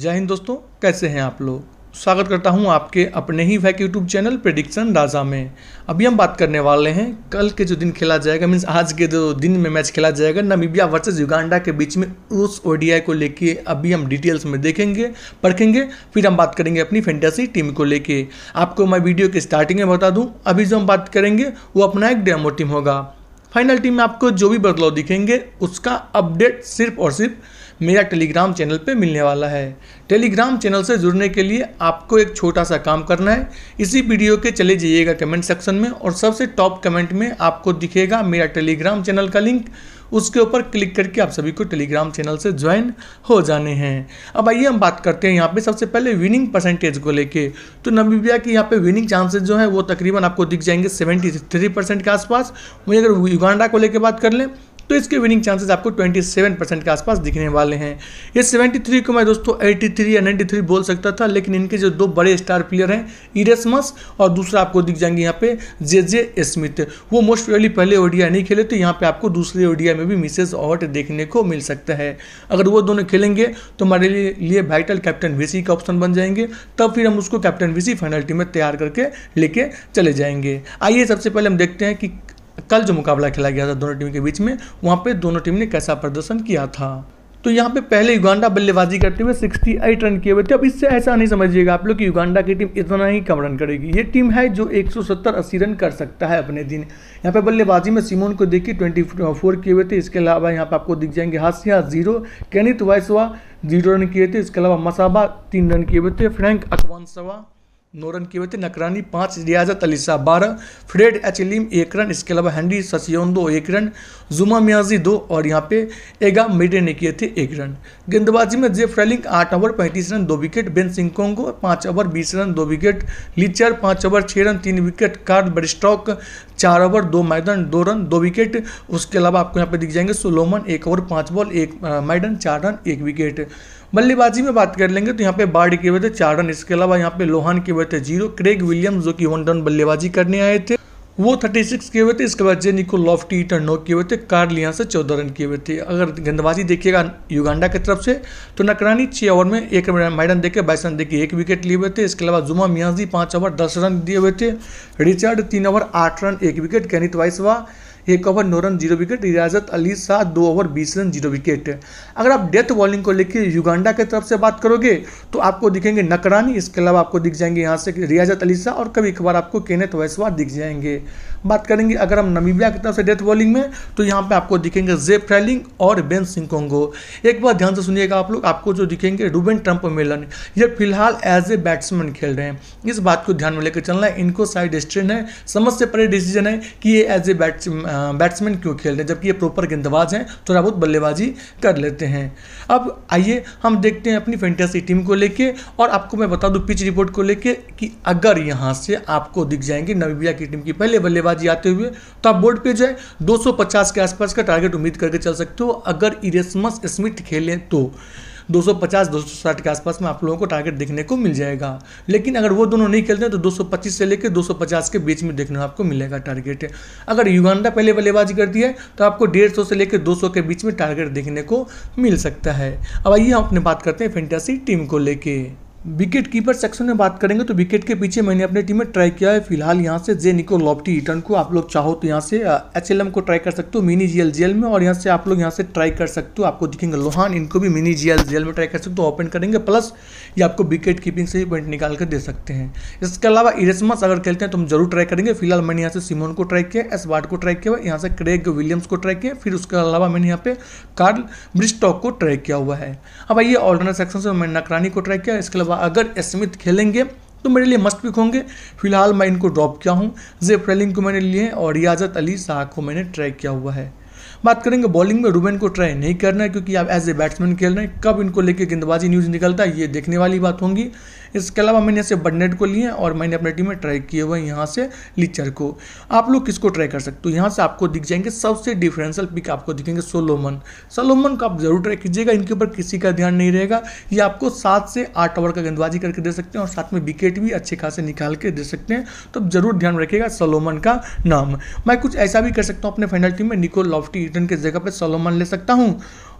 जय हिंद दोस्तों कैसे हैं आप लोग स्वागत करता हूं आपके अपने ही वैक यूट्यूब चैनल प्रेडिक्शन राजा में अभी हम बात करने वाले हैं कल के जो दिन खेला जाएगा मीन्स आज के जो दिन में मैच खेला जाएगा नमीबिया वर्सेस युगांडा के बीच में उस ओडीआई को लेके अभी हम डिटेल्स में देखेंगे परखेंगे फिर हम बात करेंगे अपनी फेंटासी टीम को लेके आपको मैं वीडियो के स्टार्टिंग में बता दूँ अभी जो हम बात करेंगे वो अपना एक डेमो टीम होगा फाइनल टीम में आपको जो भी बदलाव दिखेंगे उसका अपडेट सिर्फ और सिर्फ मेरा टेलीग्राम चैनल पे मिलने वाला है टेलीग्राम चैनल से जुड़ने के लिए आपको एक छोटा सा काम करना है इसी वीडियो के चले जाइएगा कमेंट सेक्शन में और सबसे टॉप कमेंट में आपको दिखेगा मेरा टेलीग्राम चैनल का लिंक उसके ऊपर क्लिक करके आप सभी को टेलीग्राम चैनल से ज्वाइन हो जाने हैं अब आइए हम बात करते हैं यहाँ पे सबसे पहले विनिंग परसेंटेज को लेके तो नबीबिया के यहाँ पे विनिंग चांसेस जो है वो तकरीबन आपको दिख जाएंगे सेवेंटी थ्री परसेंट के आसपास वही अगर युगांडा को लेकर बात कर लें तो इसके विनिंग चांसेस आपको 27 परसेंट के आसपास दिखने वाले हैं ये 73 को मैं दोस्तों 83 या 93 बोल सकता था लेकिन इनके जो दो बड़े स्टार प्लेयर हैं इरेसमस और दूसरा आपको दिख जाएंगे यहाँ पे जे जे स्मिथ वो मोस्ट प्रोबेबली पहले ओडिया नहीं खेले तो यहाँ पे आपको दूसरे ओडिया में भी मिसेज आउट देखने को मिल सकता है अगर वो दोनों खेलेंगे तो हमारे लिए वाइटल कैप्टन वीसी का ऑप्शन बन जाएंगे तब फिर हम उसको कैप्टन वीसी फाइनल टीम में तैयार करके लेके चले जाएंगे आइए सबसे पहले हम देखते हैं कि कल जो मुकाबला खेला गया था दोनों टीम के बीच में वहां पे दोनों टीम ने कैसा प्रदर्शन किया था तो यहाँ पे पहले युगांडा बल्लेबाजी करते हुए 68 रन किए हुए थे अब इससे ऐसा नहीं समझिएगा आप लोग कि युगांडा की टीम इतना ही कम रन करेगी ये टीम है जो 170 अस्सी रन कर सकता है अपने दिन यहाँ पे बल्लेबाजी में सिमोन को देखिए 24 किए हुए थे इसके अलावा यहाँ पे आपको दिख जाएंगे हासिया zero Kenneth Waiswa zero run किए थे इसके अलावा मसाबा तीन रन किए हुए थे फ्रैंक अकवानसवा नौ रन किए थे नकरानी पाँच रियाजत अली साहब बारह फ्रेड एच लीम एक रन इसके अलावा हैंडी ससियोन दो एक रन जुमा मियाजी दो और यहाँ पे एगा मिडे ने किए थे एक रन गेंदबाजी में जेफ फ्रेलिंग आठ ओवर पैंतीस रन दो विकेट बेन सिंकोंग पाँच ओवर बीस रन दो विकेट लीचर पाँच ओवर छः रन तीन विकेट कार्ड बरिस्टॉक चार ओवर दो मैदान दो रन दो विकेट उसके अलावा आपको यहाँ पे दिख जाएंगे सोलोमन एक ओवर पाँच बॉल एक मैडन चार रन एक विकेट बल्लेबाजी में बात कर लेंगे तो यहाँ पे बार्ड की हुए थे चार रन इसके अलावा यहाँ पे लोहान के हुए थे जीरो क्रेग विलियम्स जो कि वन रन बल्लेबाजी करने आए थे वो 36 किए हुए थे इसके बाद जे निको लॉफ्टी ईटर नो किए हुए थे कार्ल यहाँ से चौदह रन किए हुए थे अगर गेंदबाजी देखिएगा युगांडा की तरफ से तो नकरानी छः ओवर में एक मैडन देखे बाईस रन देखे एक विकेट लिए हुए थे इसके अलावा जुमा मियाजी पाँच ओवर दस रन दिए हुए थे रिचर्ड तीन ओवर आठ रन एक विकेट कैनित वाइसवा एक ओवर नौ run zero wicket Riazat Ali Shah दो ओवर बीस रन जीरो विकेट अगर आप डेथ बॉलिंग को लेकर युगांडा की तरफ से बात करोगे तो आपको दिखेंगे नकरानी इसके अलावा आपको दिख जाएंगे यहाँ से रियाजत अली शाह और कभी कभार आपको केनेत वैसवा दिख जाएंगे बात करेंगे अगर हम नमीबिया की तरफ से डेथ बॉलिंग में तो यहाँ पे आपको दिखेंगे जे फ्रैलिंग और बेन सिंकोंगो एक बार ध्यान से सुनिएगा आप लोग आपको जो दिखेंगे रूबेन ट्रम्प मेलन ये फिलहाल एज ए बैट्समैन खेल रहे हैं इस बात को ध्यान में लेकर चलना है इनको साइड स्ट्रेन है समझ से परे डिसीजन है कि ये एज ए बैट्स बैट्समैन क्यों खेल रहे हैं जबकि ये प्रॉपर गेंदबाज हैं थोड़ा बहुत बल्लेबाजी कर लेते हैं अब आइए हम देखते हैं अपनी फेंटेसी टीम को लेके और आपको मैं बता दूं पिच रिपोर्ट को लेके कि अगर यहाँ से आपको दिख जाएंगे नवीबिया की टीम की पहले बल्लेबाजी आते हुए तो आप बोर्ड पर जाए दो के आसपास का टारगेट उम्मीद करके चल सकते हो अगर इरेसमस स्मिथ खेलें तो 250-260 के आसपास में आप लोगों को टारगेट देखने को मिल जाएगा लेकिन अगर वो दोनों नहीं खेलते हैं तो 225 से लेकर 250 के बीच में देखने आपको मिलेगा टारगेट अगर युगांडा पहले बल्लेबाजी करती है तो आपको डेढ़ से लेकर दो के बीच में टारगेट देखने को मिल सकता है अब आइए हम अपने बात करते हैं फेंटासी टीम को लेकर विकेट कीपर सेक्शन में बात करेंगे तो विकेट के पीछे मैंने अपने टीम में ट्राई किया है फिलहाल यहाँ से जे निको लॉप्टी रिटर्न को आप लोग चाहो तो यहाँ से एच एल एम को ट्राई कर सकते हो मिनी जीएल जेल में और यहाँ से आप लोग यहाँ से ट्राई कर सकते हो आपको दिखेंगे लोहान इनको भी मिनी जी जी जेल में ट्राई कर सकते हो ओपन करेंगे प्लस ये आपको विकेट कीपिंग से भी पॉइंट निकाल कर दे सकते हैं इसके अलावा इरेसमस अगर खेलते हैं तो हम जरूर ट्राई करेंगे फिलहाल मैंने यहाँ से सिमोन को ट्राई किया एस वार्ड को ट्राई किया हुआ यहाँ से क्रेग विलियम्स को ट्राई किया फिर उसके अलावा मैंने यहाँ पे कार्ल ब्रिस्टॉक को ट्राई किया हुआ है अब आइए ऑल्टरनेट सेक्शन से मैंने नकरानी को ट्राई किया इसके अलावा अथवा अगर स्मिथ खेलेंगे तो मेरे लिए मस्ट पिक होंगे फिलहाल मैं इनको ड्रॉप किया हूँ जेफ्रेलिंग को मैंने लिए और रियाजत अली शाह को मैंने ट्रैक किया हुआ है बात करेंगे बॉलिंग में रूबेन को ट्राई नहीं करना है क्योंकि आप एज ए बैट्समैन खेल रहे हैं कब इनको लेके गेंदबाजी न्यूज़ निकलता है ये देखने वाली बात होगी इसके अलावा मैंने ऐसे बडनेट को लिए और मैंने अपने टीम में ट्राई किए हुए यहाँ से लिचर को आप लोग किसको ट्राई कर सकते हो यहाँ से आपको दिख जाएंगे सबसे डिफरेंशियल पिक आपको दिखेंगे सोलोमन सोलोमन को आप जरूर ट्राई कीजिएगा इनके ऊपर किसी का ध्यान नहीं रहेगा ये आपको सात से आठ ओवर का गेंदबाजी करके दे सकते हैं और साथ में विकेट भी अच्छे खासे निकाल के दे सकते हैं तो जरूर ध्यान रखिएगा सोलोमन का नाम मैं कुछ ऐसा भी कर सकता हूँ अपने फाइनल टीम में निकोल लॉफ्टी लिंकटन की जगह पे सोलोमन ले सकता हूँ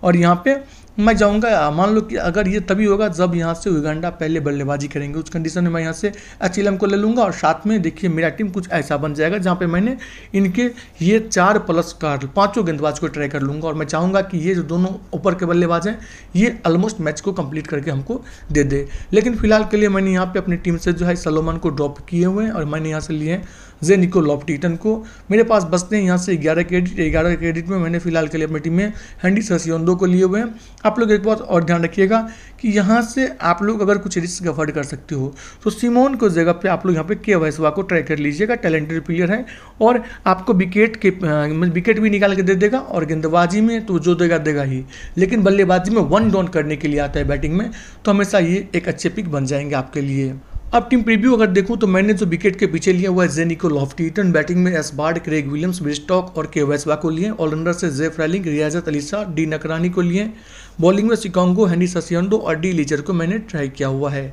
और यहाँ पे मैं जाऊंगा मान लो कि अगर ये तभी होगा जब यहाँ से युगांडा पहले बल्लेबाजी करेंगे उस कंडीशन में मैं यहाँ से अचिलम को ले लूँगा और साथ में देखिए मेरा टीम कुछ ऐसा बन जाएगा जहाँ पे मैंने इनके ये चार प्लस का पाँचों गेंदबाज को ट्राई कर लूँगा और मैं चाहूँगा कि ये जो दोनों ऊपर के बल्लेबाज हैं ये ऑलमोस्ट मैच को कम्प्लीट करके हमको दे दे लेकिन फिलहाल के लिए मैंने यहाँ पर अपनी टीम से जो है सलोमन को ड्रॉप किए हुए हैं और मैंने यहाँ से लिए हैं जे निको लॉपटीटन को मेरे पास बसते हैं यहाँ से ग्यारह क्रेडिट ग्यारह क्रेडिट में मैंने फिलहाल के लिए अपनी टीम में हैंडी ससियोंदो को लिए हुए हैं आप लोग एक बात और ध्यान रखिएगा कि यहाँ से आप लोग अगर कुछ रिस्क अफर्ड कर सकते हो तो सिमोन को जगह पे आप लोग यहाँ पे के वैसवा को ट्राई कर लीजिएगा टैलेंटेड प्लेयर है और आपको विकेट के विकेट मतलब भी निकाल के दे देगा और गेंदबाजी में तो जो देगा देगा ही लेकिन बल्लेबाजी में वन डाउन करने के लिए आता है बैटिंग में तो हमेशा ये एक अच्छे पिक बन जाएंगे आपके लिए अब टीम प्रीव्यू अगर देखूं तो मैंने जो विकेट के पीछे लिया हुआ है जेनिको लॉफ्टीटन बैटिंग में एस बार्ड क्रेग विलियम्स ब्रिस्टॉक और के वैसवा को लिए ऑलराउंडर से जेफ रैलिंग रियाजत अलीसा डी नकरानी को लिए बॉलिंग में सिकांगो हैनी ससियंडो और डी लीजर को मैंने ट्राई किया हुआ है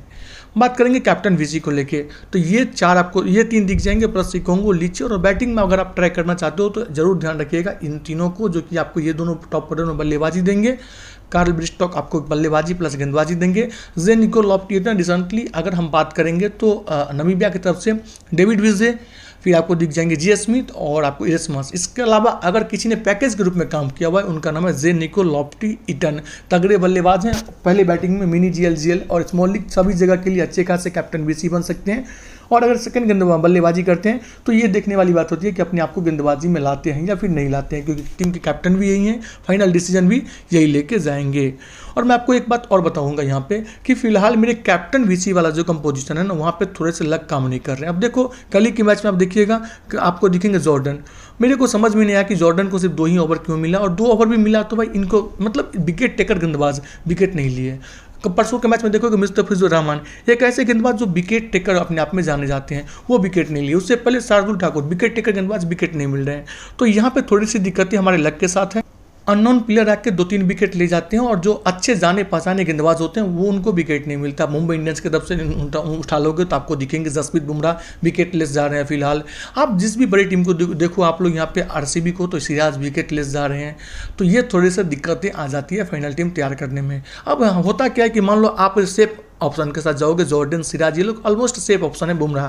बात करेंगे कैप्टन विजी को लेके तो ये चार आपको ये तीन दिख जाएंगे प्लस सिकोंगो लीची और बैटिंग में अगर आप ट्राई करना चाहते हो तो जरूर ध्यान रखिएगा इन तीनों को जो कि आपको ये दोनों टॉप ऑर्डर में बल्लेबाजी देंगे कार्ल ब्रिस्टॉक आपको बल्लेबाजी प्लस गेंदबाजी देंगे जे निको लॉपटीटन रिसेंटली अगर हम बात करेंगे तो नमीबिया की तरफ से डेविड विजे फिर आपको दिख जाएंगे जी स्मिथ और आपको इरसमस इसके अलावा अगर किसी ने पैकेज के रूप में काम किया हुआ है उनका नाम है जे निको लॉप्टी इटन तगड़े बल्लेबाज हैं पहले बैटिंग में मिनी जीएल जीएल और स्मॉल लीग सभी जगह के लिए अच्छे खासे कैप्टन भी बन सकते हैं और अगर सेकंड गेंदबाज बल्लेबाजी करते हैं तो ये देखने वाली बात होती है कि अपने आप को गेंदबाजी में लाते हैं या फिर नहीं लाते हैं क्योंकि टीम के कैप्टन भी यही हैं फाइनल डिसीजन भी यही लेके जाएंगे और मैं आपको एक बात और बताऊंगा यहाँ पे कि फिलहाल मेरे कैप्टन वीसी वाला जो कंपोजिशन है ना वहाँ पे थोड़े से लग काम नहीं कर रहे हैं अब देखो कल ही के मैच में आप देखिएगा आपको दिखेंगे जॉर्डन मेरे को समझ में नहीं आया कि जॉर्डन को सिर्फ दो ही ओवर क्यों मिला और दो ओवर भी मिला तो भाई इनको मतलब विकेट टेकर गेंदबाज विकेट नहीं लिए परसों के मैच में देखोगे मिस्टर रहमान एक ऐसे गेंदबाज जो विकेट टेकर अपने आप में जाने जाते हैं वो विकेट नहीं लिए उससे पहले शार्दुल ठाकुर विकेट टेकर गेंदबाज विकेट नहीं मिल रहे हैं तो यहाँ पर थोड़ी सी दिक्कतें हमारे लक के साथ हैं अननोन प्लेयर आके दो तीन विकेट ले जाते हैं और जो अच्छे जाने पहचाने गेंदबाज होते हैं वो उनको विकेट नहीं मिलता मुंबई इंडियंस की तरफ से उठा लोगे तो आपको दिखेंगे जसप्रीत बुमराह विकेट लेस जा रहे हैं फिलहाल आप जिस भी बड़ी टीम को देखो आप लोग यहाँ पे आर को तो सिराज विकेट लेस जा रहे हैं तो ये थोड़ी सी दिक्कतें आ जाती है फाइनल टीम तैयार करने में अब होता क्या है कि मान लो आप सिर्फ ऑप्शन के साथ जाओगे जॉर्डन सिराज ये लोग ऑलमोस्ट सेफ ऑप्शन है बुमराह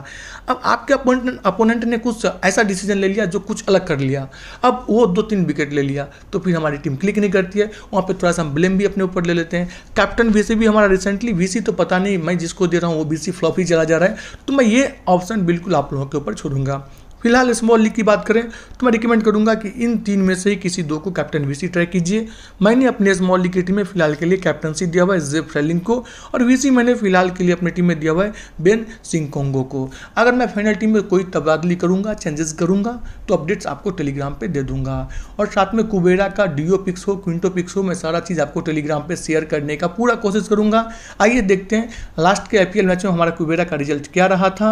अब आपके अपोनेंट अपोनेंट ने कुछ ऐसा डिसीजन ले लिया जो कुछ अलग कर लिया अब वो दो तीन विकेट ले लिया तो फिर हमारी टीम क्लिक नहीं करती है वहाँ पर थोड़ा सा हम ब्लेम भी अपने ऊपर ले लेते हैं कैप्टन वीसी भी हमारा रिसेंटली वीसी तो पता नहीं मैं जिसको दे रहा हूँ वो वीसी फ्लॉप ही चला जा रहा है तो मैं ये ऑप्शन बिल्कुल आप लोगों के ऊपर छोड़ूंगा फिलहाल स्मॉल लीग की बात करें तो मैं रिकमेंड करूंगा कि इन तीन में से ही किसी दो को कैप्टन वीसी ट्राई कीजिए मैंने अपने स्मॉल लीग की टीम में फिलहाल के लिए कैप्टनसी दिया हुआ है जेब फ्रेलिंग को और वीसी मैंने फिलहाल के लिए अपनी टीम में दिया हुआ है बेन सिंह कोंगो को अगर मैं फाइनल टीम में कोई तबादली करूंगा चेंजेस करूंगा तो अपडेट्स आपको टेलीग्राम पर दे दूंगा और साथ में कुबेरा का डीओ पिक्स हो क्विंटो पिक्स हो मैं सारा चीज़ आपको टेलीग्राम पर शेयर करने का पूरा कोशिश करूंगा आइए देखते हैं लास्ट के आई मैच में हमारा कुबेरा का रिजल्ट क्या रहा था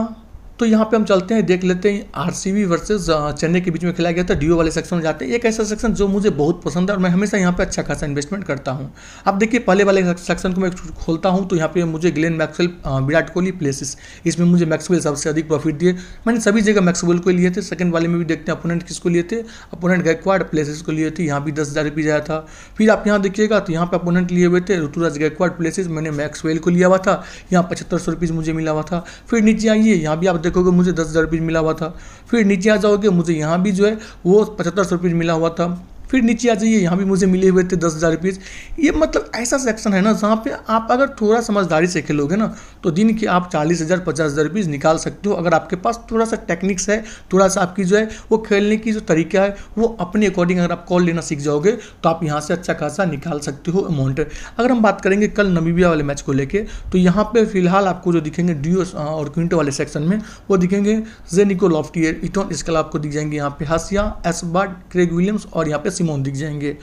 तो यहाँ पे हम चलते हैं देख लेते हैं आर सी वर्सेज चेन्नई के बीच में खेला गया था डीओ वाले सेक्शन में जाते हैं एक ऐसा सेक्शन जो मुझे बहुत पसंद है और मैं हमेशा यहाँ पे अच्छा खासा इन्वेस्टमेंट करता हूँ अब देखिए पहले वाले सेक्शन को मैं खोलता हूँ तो यहाँ पे मुझे Glenn Maxwell Virat Kohli places इसमें मुझे मैक्सवेल सबसे अधिक प्रॉफिट दिए मैंने सभी जगह मैक्सवेल को लिए थे सेकंड वाले में भी देखते हैं अपोनेंट किसको लिए थे अपोनेंट गैकवाड प्लेसेस को लिए थे यहाँ भी दस हज़ार रुपये जाया था फिर आप यहाँ देखिएगा तो यहाँ पे अपोनेंट लिए हुए थे ऋतुराज गैकवाड प्लेसेस मैंने मैक्सवेल को लिया हुआ था यहाँ पचहत्तर सौ मुझे मिला हुआ था फिर नीचे आइए यहाँ भी आप देखोगे मुझे दस हज़ार रुपीज़ मिला हुआ था फिर नीचे आ जाओगे मुझे यहाँ भी जो है वो पचहत्तर सौ रुपीज़ मिला हुआ था फिर नीचे आ जाइए यहाँ भी मुझे मिले हुए थे दस हज़ार रुपीज़ ये मतलब ऐसा सेक्शन है ना जहाँ पे आप अगर थोड़ा समझदारी से खेलोगे ना तो दिन के आप चालीस हज़ार पचास हज़ार रुपीज़ निकाल सकते हो अगर आपके पास थोड़ा सा टेक्निक्स है थोड़ा सा आपकी जो है वो खेलने की जो तरीका है वो अपने अकॉर्डिंग अगर आप कॉल लेना सीख जाओगे तो आप यहाँ से अच्छा खासा निकाल सकते हो अमाउंट अगर हम बात करेंगे कल नमीबिया वाले मैच को लेकर तो यहाँ पर फिलहाल आपको जो दिखेंगे डीओ और क्विंटो वाले सेक्शन में वो दिखेंगे जेनिको लॉफ्टियर इटोन इसकल आपको दिख जाएंगे यहाँ पे हासिया एसबार्ड क्रेग विलियम्स और यहाँ पे सिमोन दिख जाएंगे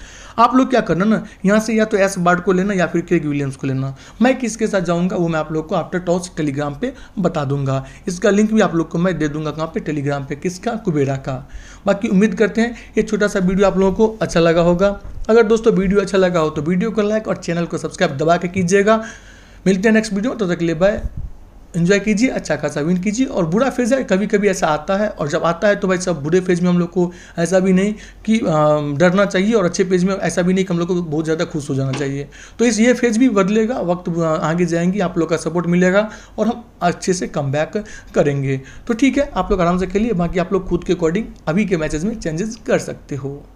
आप लोग क्या करना ना यहाँ से या तो एस बार्ड को लेना या फिर क्रेग विलियम्स को लेना मैं किसके साथ जाऊँगा वो मैं आप लोग को आफ्टर टॉस टेलीग्राम पर बता दूंगा इसका लिंक भी आप लोग को मैं दे दूंगा कहाँ पर टेलीग्राम पर किसका कुबेरा का बाकी उम्मीद करते हैं ये छोटा सा वीडियो आप लोगों को अच्छा लगा होगा अगर दोस्तों वीडियो अच्छा लगा हो तो वीडियो को लाइक और चैनल को सब्सक्राइब दबा के कीजिएगा मिलते हैं नेक्स्ट वीडियो तब तो तक के लिए बाय इन्जॉय कीजिए अच्छा खासा विन कीजिए और बुरा फेज है कभी कभी ऐसा आता है और जब आता है तो भाई सब बुरे फेज में हम लोग को ऐसा भी नहीं कि डरना चाहिए और अच्छे फेज में ऐसा भी नहीं कि हम लोग को बहुत ज़्यादा खुश हो जाना चाहिए तो इस ये फेज भी बदलेगा वक्त आगे जाएंगी आप लोग का सपोर्ट मिलेगा और हम अच्छे से कम करेंगे तो ठीक है आप लोग आराम से खेलिए बाकी आप लोग खुद के अकॉर्डिंग अभी के मैचेज में चेंजेस कर सकते हो